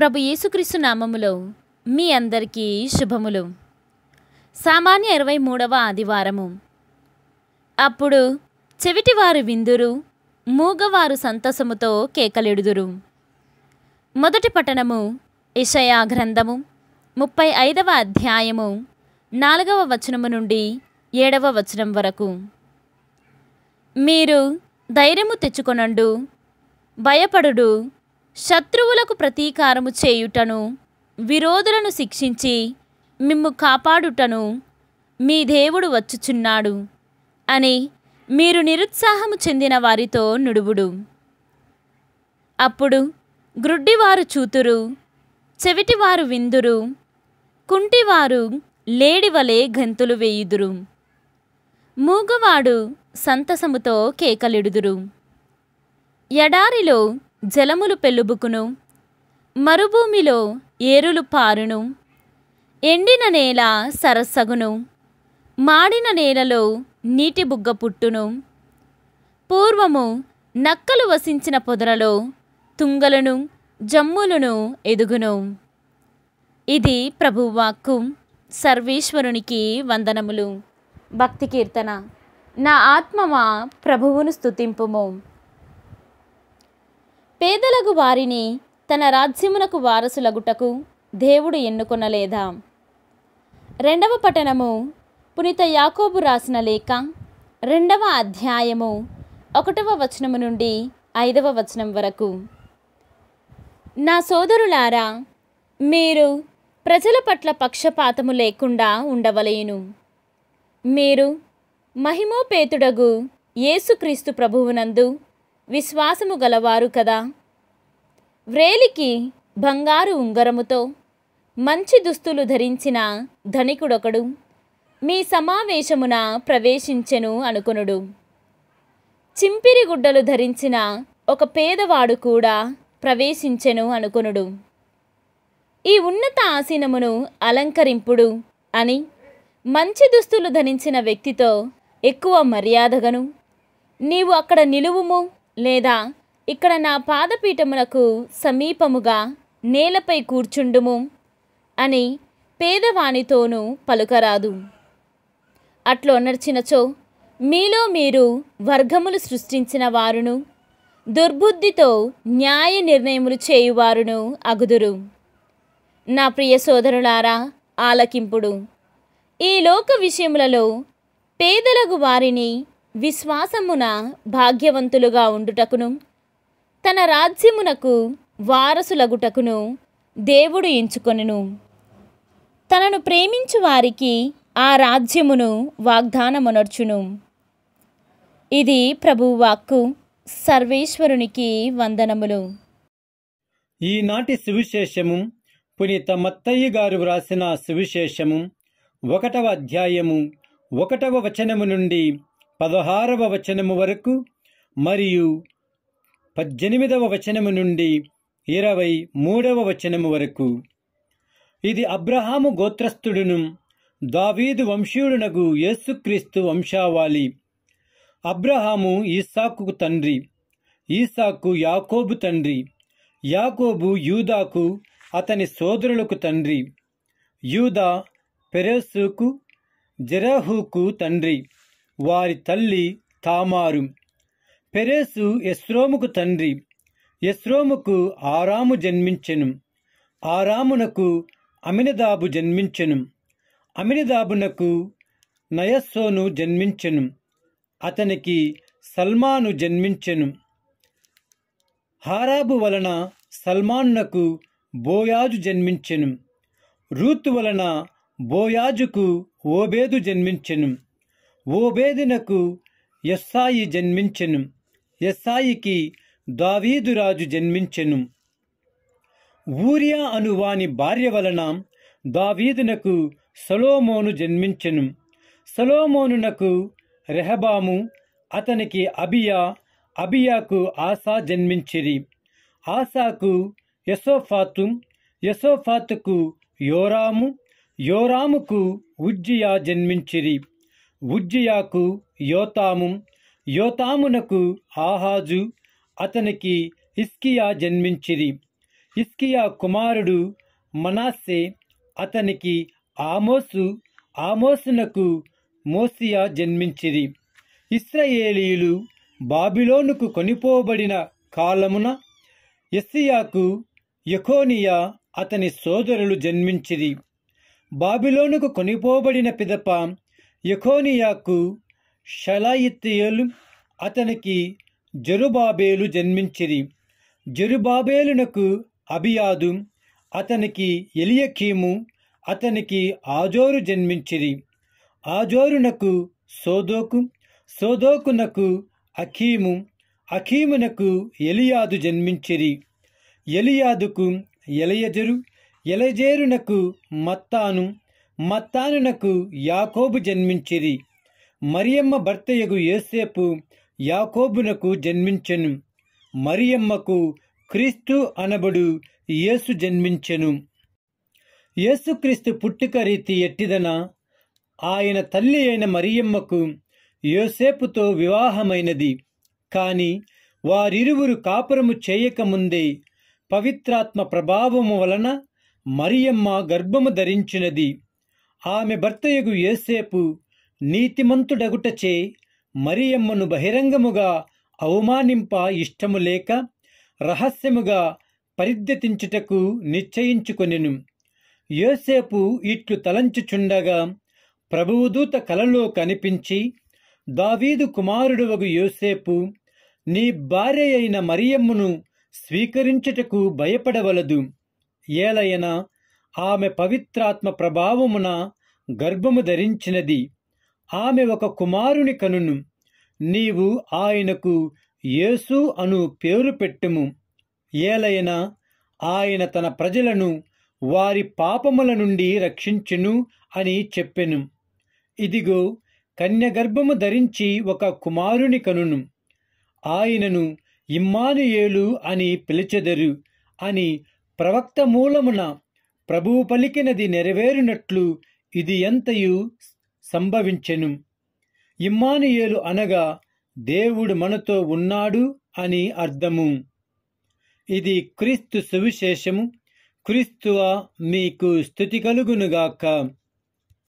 ప్రభు యేసుక్రీస్తు నామములో మీ అందరికీ శుభములు సామాన్య ఇరవై మూడవ ఆదివారము అప్పుడు చెవిటివారు విందురు మూగవారు సంతసముతో కేకలెడుదురు మొదటి పట్టణము ఇషయా గ్రంథము ముప్పై ఐదవ అధ్యాయము నాలుగవ వచనము నుండి ఏడవ వచనం వరకు మీరు ధైర్యము తెచ్చుకొనండు భయపడుడు శత్రువులకు ప్రతీకారము చేయుటను విరోధులను శిక్షించి మిమ్ము కాపాడుటను మీ దేవుడు వచ్చుచున్నాడు అని మీరు నిరుత్సాహము చెందిన వారితో నుడువుడు అప్పుడు గ్రుడ్డివారు చూతురు చెవిటివారు విందురు కుంటివారు లేడివలే గంతులు వేయుదురు మూగవాడు సంతసముతో కేకలిడుదురు ఎడారిలో జలములు పెళ్ళుబుకును మరుభూమిలో ఏరులు పారును ఎండిన నేల సరస్సగును మాడిన నేలలో నీటి బుగ్గ పుట్టును పూర్వము నక్కలు వసించిన పొదలలో తుంగలను జమ్ములను ఎదుగును ఇది ప్రభువాక్కు సర్వేశ్వరునికి వందనములు భక్తి కీర్తన నా ఆత్మమా ప్రభువును స్థుతింపుము పేదలకు వారిని తన రాజ్యమునకు వారసులగుటకు దేవుడు ఎన్నుకొనలేదా రెండవ పఠనము పునీత యాకోబు రాసిన లేఖ రెండవ అధ్యాయము ఒకటవ వచనము నుండి ఐదవ వచనం వరకు నా సోదరులారా మీరు ప్రజల పట్ల పక్షపాతము లేకుండా ఉండవలేను మీరు మహిమోపేతుడగు యేసుక్రీస్తు ప్రభువునందు విశ్వాసము గలవారు కదా వ్రేలికి బంగారు ఉంగరముతో మంచి దుస్తులు ధరించిన ధనికుడొకడు మీ సమావేశమున ప్రవేశించెను అనుకునుడు చింపిరి గుడ్డలు ధరించిన ఒక పేదవాడు కూడా ప్రవేశించెను అనుకునుడు ఈ ఉన్నత ఆసీనమును అలంకరింపుడు అని మంచి దుస్తులు ధరించిన వ్యక్తితో ఎక్కువ మర్యాదగను నీవు అక్కడ నిలువుము లేదా ఇక్కడ నా పాదపీఠమునకు సమీపముగా నేలపై కూర్చుండుము అని పేదవానితోనూ పలుకరాదు అట్లు అనర్చినచో మీలో మీరు వర్గములు సృష్టించిన వారును దుర్బుద్ధితో న్యాయ నిర్ణయములు చేయువారును అగుదురు నా ప్రియ సోదరులారా ఆలకింపుడు ఈ లోక విషయములలో పేదలకు వారిని విశ్వాసమున భాగ్యవంతులుగా ఉండుటకును తన రాజ్యమునకు వారసులగుటకును దేవుడు ఎంచుకొనును తనను ప్రేమించు వారికి ఆ రాజ్యమును వాగ్దానమునర్చును ఇది ప్రభువాక్కు సర్వేశ్వరునికి వందనములు ఈనాటి సువిశేషము పునీత మత్తయ్య గారు వ్రాసిన సువిశేషము ఒకటవ అధ్యాయము ఒకటవ వచనము నుండి పదహారవ వచనము వరకు మరియు పద్దెనిమిదవ వచనము నుండి ఇరవై మూడవ వచనము వరకు ఇది అబ్రహాము గోత్రస్థుడును దావీదు వంశీయుడునగు యేసుక్రీస్తు వంశావాలి అబ్రహాము ఈసాకు తండ్రి ఈసాకు యాకోబు తండ్రి యాకోబు యూదాకు అతని సోదరులకు తండ్రి యూదా పెరేసుకు జరాహుకు తండ్రి వారి తల్లి తామారు పెరేసు ఎస్రోముకు తండ్రి ఎస్రోముకు ఆరాము జన్మించెను ఆరామునకు అమినదాబు జన్మించెను అమినదాబునకు నయస్సోను జన్మించెను అతనికి సల్మాను జన్మించెను హారాబు వలన సల్మాన్నకు బోయాజు జన్మించెను రూతు వలన బోయాజుకు ఓబేదు జన్మించెను ఓబేదినకు ఎస్సాయి జన్మించెను ఎస్సాయికి దావీదురాజు జన్మించెను ఊరియా అను వాని భార్య వలన దావీదునకు సలోమోను జన్మించెను సలోమోనునకు రెహబాము అతనికి అబియా అబియాకు ఆసా జన్మించిరి ఆసాకు యశోఫాతు యశోఫాతుకు యోరాము యోరాముకు ఉజ్జియా జన్మించిరి ఉజ్జియాకు యోతాము యోతామునకు ఆహాజు అతనికి ఇస్కియా జన్మించిరి ఇస్కియా కుమారుడు మనాసే అతనికి ఆమోసు ఆమోసునకు మోసియా జన్మించిరి ఇస్రయేలీలు బాబిలోనుకు కొనిపోబడిన కాలమున ఎస్సియాకు యకోనియా అతని సోదరులు జన్మించిరి బాబిలోనుకు కొనిపోబడిన పిదప యఖోనియాకు షలాయిత్యలు అతనికి జరుబాబేలు జన్మించిరి జరుబాబేలునకు అభియాదు అతనికి ఎలియకీము అతనికి ఆజోరు జన్మించిరి ఆజోరునకు సోదోకు సోదోకునకు అఖీము అఖీమునకు ఎలియాదు జన్మించిరి ఎలియాదుకు ఎలయజరు ఎలజేరునకు మత్తాను మత్తానునకు యాకోబు జన్మించిరి మరియమ్మ భర్తయగు యోసేపు యాకోబునకు జన్మించెను మరియమ్మకు క్రీస్తు అనబడు యేసు జన్మించెను యేసుక్రీస్తు పుట్టుక రీతి ఎట్టిదన ఆయన తల్లి అయిన మరియమ్మకు యోసేపుతో వివాహమైనది కాని వారిరువురు కాపురము చేయకముందే పవిత్రాత్మ ప్రభావము వలన మరియమ్మ గర్భము ధరించినది ఆమె భర్తయగు ఏసేపు నీతిమంతుడగుటచే మరియమ్మను బహిరంగముగా అవమానింప ఇష్టము లేక రహస్యముగా పరిద్యతించుటకు నిశ్చయించుకొనెను యోసేపు ఇట్లు తలంచుచుండగా ప్రభువుదూత కలలో కనిపించి దావీదు కుమారుడువగు యోసేపు నీ భార్య అయిన మరియమ్మను స్వీకరించుటకు భయపడవలదు ఏలయన ఆమె పవిత్రాత్మ ప్రభావమున గర్భము ధరించినది ఆమె ఒక కుమారుని కనును నీవు ఆయనకు యేసు అను పేరు పెట్టుము ఏలైన ఆయన తన ప్రజలను వారి పాపముల నుండి రక్షించును అని చెప్పెను ఇదిగో కన్యగర్భము ధరించి ఒక కుమారుని కనును ఆయనను ఇమ్మానుయేలు అని పిలిచెదరు అని ప్రవక్త మూలమున ప్రభువు పలికినది నెరవేరినట్లు ఇది ఎంతయు సంభవించెను ఇమ్మానుయేలు అనగా దేవుడు మనతో ఉన్నాడు అని అర్థము ఇది క్రీస్తు సువిశేషము క్రీస్తువ మీకు స్థుతి కలుగునుగాక